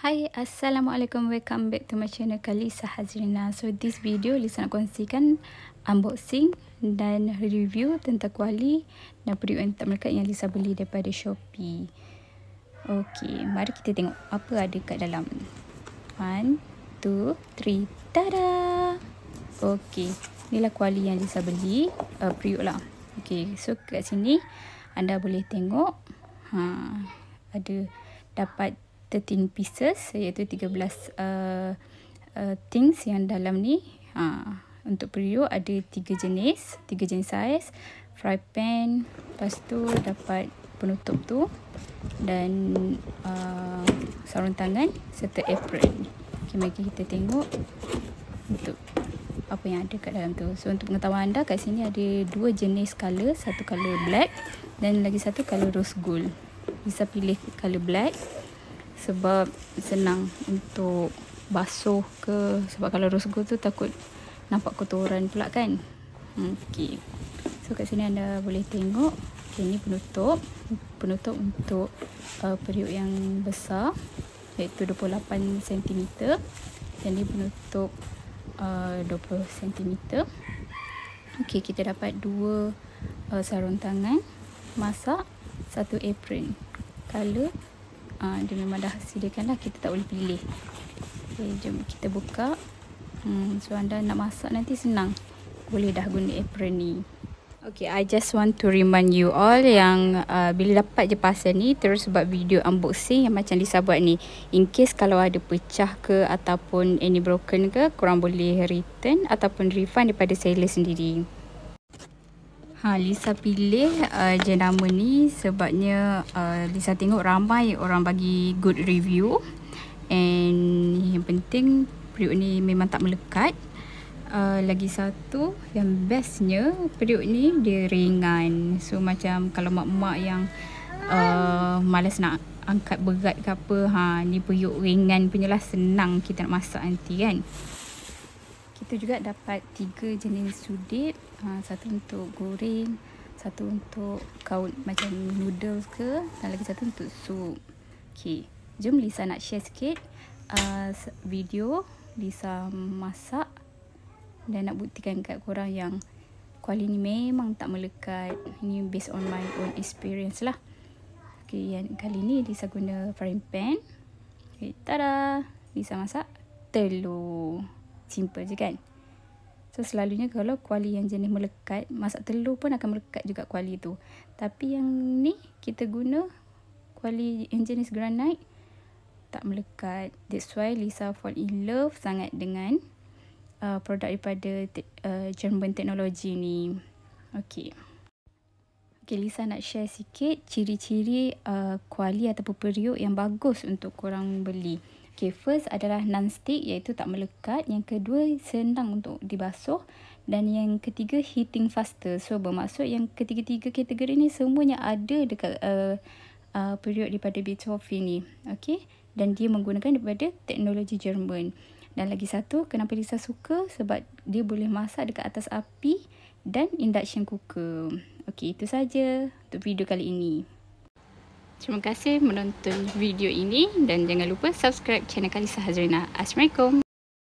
Hai, Assalamualaikum. Welcome back to my channel Kalisa Hazrina. So, this video Lisa nak kongsikan unboxing dan review tentang kuali dan periuk yang tak melekat yang Lisa beli daripada Shopee. Okay, mari kita tengok apa ada kat dalam. One, two, three. Tada! Okay. Inilah kuali yang Lisa beli. Uh, periuk lah. Okay. So kat sini anda boleh tengok. Ha, ada dapat 13 pieces. Iaitu 13 uh, uh, things yang dalam ni. Ha, untuk periuk ada 3 jenis. 3 jenis saiz. Fry pan. Lepas tu dapat penutup tu. Dan uh, sarung tangan. Serta apron. Okay, mari kita tengok apa yang ada kat dalam tu. So untuk pengetahuan anda kat sini ada dua jenis color, satu color black dan lagi satu color rose gold. Bisa pilih color black sebab senang untuk basuh ke sebab kalau rose gold tu takut nampak kotoran pula kan. Hmm, okey. So kat sini anda boleh tengok Okay, ni penutup penutup untuk uh, periuk yang besar iaitu 28 cm dan ni penutup 20 uh, cm Okey, kita dapat dua uh, sarung tangan masak satu apron kalau uh, dia memang dah sediakan lah kita tak boleh pilih okay, jom kita buka hmm, so anda nak masak nanti senang boleh dah guna apron ni Okay, I just want to remind you all yang uh, bila dapat je pasal ni terus buat video unboxing yang macam Lisa buat ni. In case kalau ada pecah ke ataupun any broken ke, kurang boleh return ataupun refund daripada seller sendiri. Ha, Lisa pilih uh, jenama ni sebabnya uh, Lisa tengok ramai orang bagi good review. And yang penting periuk ni memang tak melekat uh, lagi satu yang bestnya periuk ni dia ringan so macam kalau mak-mak yang uh, malas nak angkat berat ke apa ha ni periuk ringan punya lah senang kita nak masak nanti kan kita juga dapat tiga jenis sudip ha, satu untuk goreng satu untuk kaut macam noodles ke dan lagi satu untuk sup okey jom Lisa nak share sikit uh, video Lisa masak dan nak buktikan kat korang yang kuali ni memang tak melekat ni based on my own experience lah Okay, yang kali ni Lisa guna frying pan okay, tada Lisa masak telur simple je kan so selalunya kalau kuali yang jenis melekat masak telur pun akan melekat juga kuali tu tapi yang ni kita guna kuali yang jenis granite tak melekat that's why Lisa fall in love sangat dengan uh, produk daripada te- uh, German Technology ni. Okay. Okay, Lisa nak share sikit ciri-ciri uh, kuali ataupun periuk yang bagus untuk korang beli. Okay, first adalah non-stick iaitu tak melekat. Yang kedua, senang untuk dibasuh. Dan yang ketiga, heating faster. So, bermaksud yang ketiga-tiga kategori ni semuanya ada dekat uh, uh, periuk daripada Beethoven ni. Okay, dan dia menggunakan daripada teknologi Jerman. Dan lagi satu, kenapa Lisa suka? Sebab dia boleh masak dekat atas api dan induction cooker. Okey, itu saja untuk video kali ini. Terima kasih menonton video ini dan jangan lupa subscribe channel Kalisa Hazrina. Assalamualaikum.